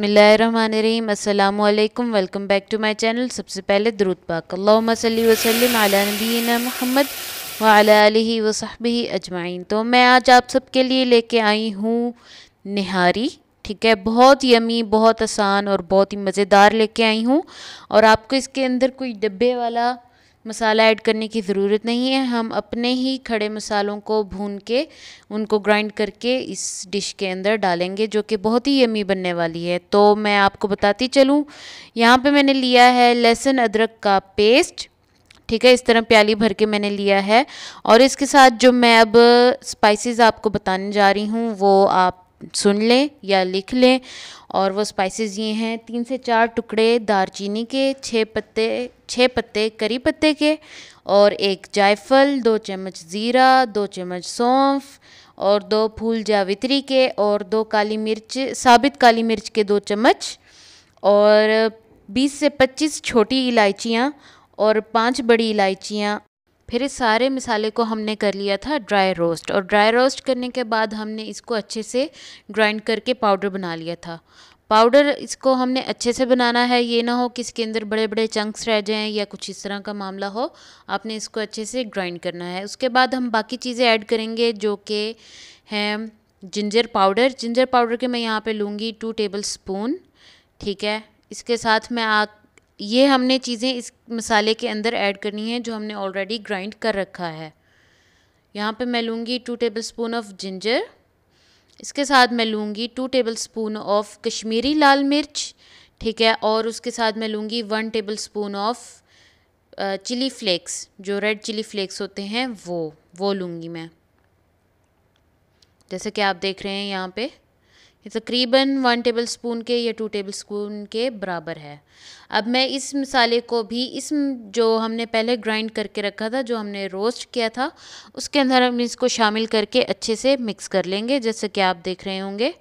बसमीम अल्लाम welcome back to my channel सबसे पहले दरुद पाक अल्लाम वसलम नबीना महमद वाली वसहबी अजमाइन तो मैं आज आप सबके लिए लेके आई हूँ निहारी ठीक है बहुत यमी बहुत आसान और बहुत ही मज़ेदार लेके आई हूँ और आपको इसके अंदर कोई डब्बे वाला मसाला ऐड करने की ज़रूरत नहीं है हम अपने ही खड़े मसालों को भून के उनको ग्राइंड करके इस डिश के अंदर डालेंगे जो कि बहुत ही यमी बनने वाली है तो मैं आपको बताती चलूँ यहाँ पे मैंने लिया है लहसुन अदरक का पेस्ट ठीक है इस तरह प्याली भर के मैंने लिया है और इसके साथ जो मैं अब स्पाइसेस आपको बताने जा रही हूँ वो आप सुन लें या लिख लें और वो स्पाइसेस ये हैं तीन से चार टुकड़े दारचीनी के छः पत्ते छः पत्ते करी पत्ते के और एक जायफल दो चम्मच ज़ीरा दो चम्मच सौंफ और दो फूल जावित्री के और दो काली मिर्च साबित काली मिर्च के दो चम्मच और 20 से 25 छोटी इलायचियाँ और पांच बड़ी इलायचियाँ फिर इस सारे मसाले को हमने कर लिया था ड्राई रोस्ट और ड्राई रोस्ट करने के बाद हमने इसको अच्छे से ग्राइंड करके पाउडर बना लिया था पाउडर इसको हमने अच्छे से बनाना है ये ना हो कि इसके अंदर बड़े बड़े चंक्स रह जाएं या कुछ इस तरह का मामला हो आपने इसको अच्छे से ग्राइंड करना है उसके बाद हम बाकी चीज़ें ऐड करेंगे जो कि हैं जिंजर पाउडर जिंजर पाउडर के मैं यहाँ पे लूँगी टू टेबल स्पून ठीक है इसके साथ मैं आग ये हमने चीज़ें इस मसाले के अंदर ऐड करनी है जो हमने ऑलरेडी ग्राइंड कर रखा है यहाँ पे मैं लूँगी two tablespoon of ginger इसके साथ मैं लूँगी two tablespoon of Kashmiri लाल मिर्च ठीक है और उसके साथ मैं लूँगी one tablespoon of chilli flakes जो रेड चिली फ्लेक्स होते हैं वो वो लूँगी मैं जैसे कि आप देख रहे हैं यहाँ पे ये तकरीबन वन टेबल स्पून के या टू टेबल स्पून के बराबर है अब मैं इस मसाले को भी इस जो हमने पहले ग्राइंड करके रखा था जो हमने रोस्ट किया था उसके अंदर हम इसको शामिल करके अच्छे से मिक्स कर लेंगे जैसे कि आप देख रहे होंगे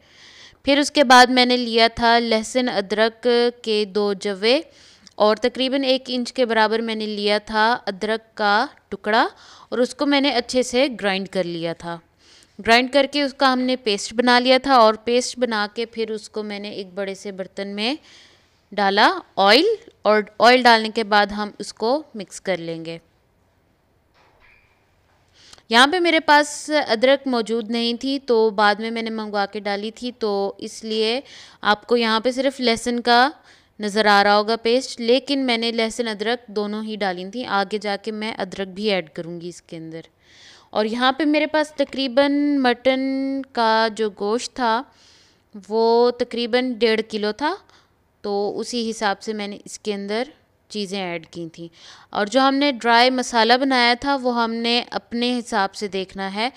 फिर उसके बाद मैंने लिया था लहसुन अदरक के दो जवे और तकरीबन एक इंच के बराबर मैंने लिया था अदरक का टुकड़ा और उसको मैंने अच्छे से ग्राइंड कर लिया था ग्राइंड करके उसका हमने पेस्ट बना लिया था और पेस्ट बना के फिर उसको मैंने एक बड़े से बर्तन में डाला ऑयल और ऑयल डालने के बाद हम उसको मिक्स कर लेंगे यहाँ पे मेरे पास अदरक मौजूद नहीं थी तो बाद में मैंने मंगवा के डाली थी तो इसलिए आपको यहाँ पे सिर्फ लहसुन का नज़र आ रहा होगा पेस्ट लेकिन मैंने लहसुन अदरक दोनों ही डाली थी आगे जाके मैं अदरक भी ऐड करूँगी इसके अंदर और यहाँ पे मेरे पास तकरीबन मटन का जो गोश्त था वो तकरीबन डेढ़ किलो था तो उसी हिसाब से मैंने इसके अंदर चीज़ें ऐड की थी और जो हमने ड्राई मसाला बनाया था वो हमने अपने हिसाब से देखना है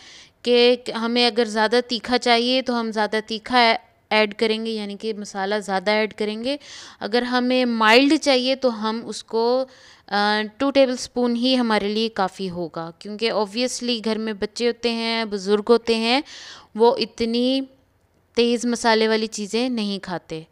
कि हमें अगर ज़्यादा तीखा चाहिए तो हम ज़्यादा तीखा ऐड करेंगे यानी कि मसाला ज़्यादा ऐड करेंगे अगर हमें माइल्ड चाहिए तो हम उसको टू टेबल स्पून ही हमारे लिए काफ़ी होगा क्योंकि ऑब्वियसली घर में बच्चे होते हैं बुज़ुर्ग होते हैं वो इतनी तेज़ मसाले वाली चीज़ें नहीं खाते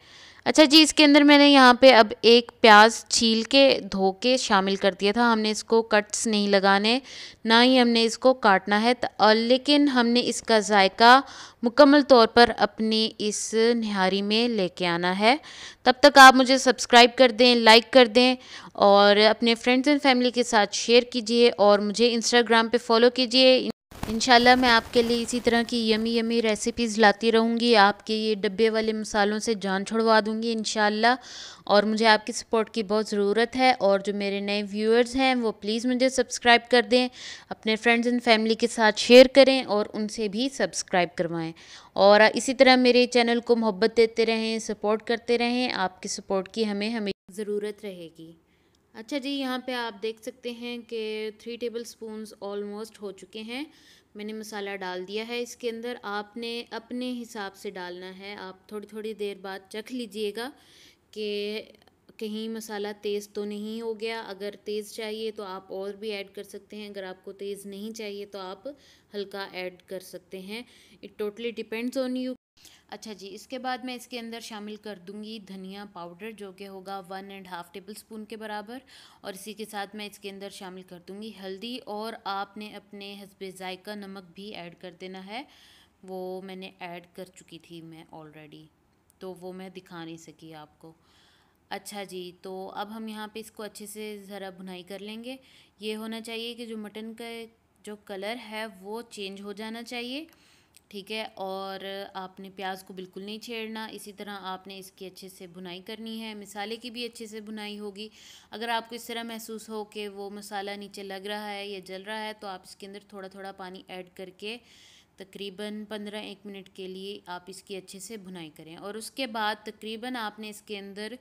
अच्छा जी इसके अंदर मैंने यहाँ पे अब एक प्याज छील के धो के शामिल कर दिया था हमने इसको कट्स नहीं लगाने ना ही हमने इसको काटना है और लेकिन हमने इसका जायका मुकम्मल तौर पर अपनी इस निहारी में लेके आना है तब तक आप मुझे सब्सक्राइब कर दें लाइक कर दें और अपने फ्रेंड्स एंड फैमिली के साथ शेयर कीजिए और मुझे इंस्टाग्राम पर फॉलो कीजिए इनशाला मैं आपके लिए इसी तरह की यमी यमी रेसिपीज़ लाती रहूँगी आपके ये डब्बे वाले मसालों से जान छुड़वा दूँगी इनशाला और मुझे आपकी सपोर्ट की बहुत ज़रूरत है और जो मेरे नए व्यूअर्स हैं वो प्लीज़ मुझे सब्सक्राइब कर दें अपने फ्रेंड्स एंड फैमिली के साथ शेयर करें और उनसे भी सब्सक्राइब करवाएँ और इसी तरह मेरे चैनल को मोहब्बत देते रहें सपोर्ट करते रहें आपकी सपोर्ट की हमें हमें ज़रूरत रहेगी अच्छा जी यहाँ पे आप देख सकते हैं कि थ्री टेबल स्पून्स ऑलमोस्ट हो चुके हैं मैंने मसाला डाल दिया है इसके अंदर आपने अपने हिसाब से डालना है आप थोड़ी थोड़ी देर बाद चख लीजिएगा कि कहीं मसाला तेज़ तो नहीं हो गया अगर तेज़ चाहिए तो आप और भी ऐड कर सकते हैं अगर आपको तेज़ नहीं चाहिए तो आप हल्का ऐड कर सकते हैं it totally depends on you अच्छा जी इसके बाद मैं इसके अंदर शामिल कर दूंगी धनिया पाउडर जो कि होगा one and half tablespoon के बराबर और इसी के साथ मैं इसके अंदर शामिल कर दूंगी हल्दी और आपने अपने हसब ज़ायका नमक भी ऐड कर देना है वो मैंने ऐड कर चुकी थी मैं ऑलरेडी तो वो मैं दिखा नहीं सकी आपको अच्छा जी तो अब हम यहाँ पर इसको अच्छे से ज़रा भुनाई कर लेंगे ये होना चाहिए कि जो मटन का जो कलर है वो चेंज हो जाना चाहिए ठीक है और आपने प्याज को बिल्कुल नहीं छेड़ना इसी तरह आपने इसकी अच्छे से भुनाई करनी है मिसाले की भी अच्छे से भुनाई होगी अगर आपको इस तरह महसूस हो कि वो मसाला नीचे लग रहा है या जल रहा है तो आप इसके अंदर थोड़ा थोड़ा पानी ऐड करके तकरीबन पंद्रह एक मिनट के लिए आप इसकी अच्छे से भुनाई करें और उसके बाद तकरीबन आपने इसके अंदर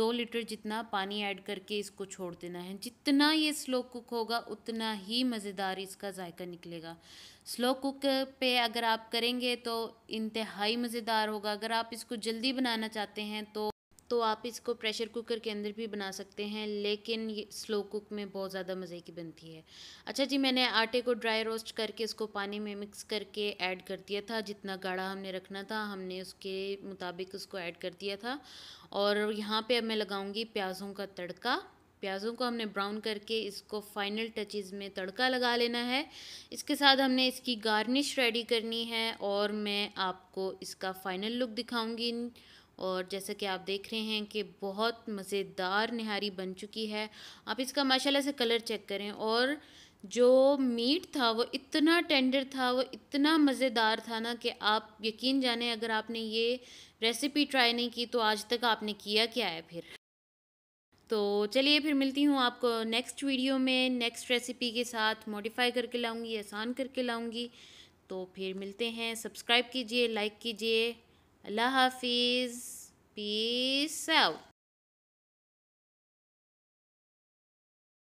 दो लीटर जितना पानी ऐड करके इसको छोड़ देना है जितना ये स्लो कुक होगा उतना ही मज़ेदार इसका जायका निकलेगा स्लो कुक पे अगर आप करेंगे तो इंतहाई मज़ेदार होगा अगर आप इसको जल्दी बनाना चाहते हैं तो तो आप इसको प्रेशर कुकर के अंदर भी बना सकते हैं लेकिन ये स्लो कुक में बहुत ज़्यादा मज़े की बनती है अच्छा जी मैंने आटे को ड्राई रोस्ट करके इसको पानी में मिक्स करके ऐड कर दिया था जितना गाढ़ा हमने रखना था हमने उसके मुताबिक उसको ऐड कर दिया था और यहाँ पे मैं लगाऊंगी प्याज़ों का तड़का प्याज़ों को हमने ब्राउन करके इसको फाइनल टचेस में तड़का लगा लेना है इसके साथ हमने इसकी गार्निश रेडी करनी है और मैं आपको इसका फाइनल लुक दिखाऊंगी और जैसा कि आप देख रहे हैं कि बहुत मज़ेदार निहारी बन चुकी है आप इसका माशाल्लाह से कलर चेक करें और जो मीट था वो इतना टेंडर था वो इतना मज़ेदार था ना कि आप यकीन जाने अगर आपने ये रेसिपी ट्राई नहीं की तो आज तक आपने किया क्या है फिर तो चलिए फिर मिलती हूँ आपको नेक्स्ट वीडियो में नेक्स्ट रेसिपी के साथ मॉडिफाई करके लाऊँगी आसान करके लाऊँगी तो फिर मिलते हैं सब्सक्राइब कीजिए लाइक कीजिए Allah Hafiz. Peace out.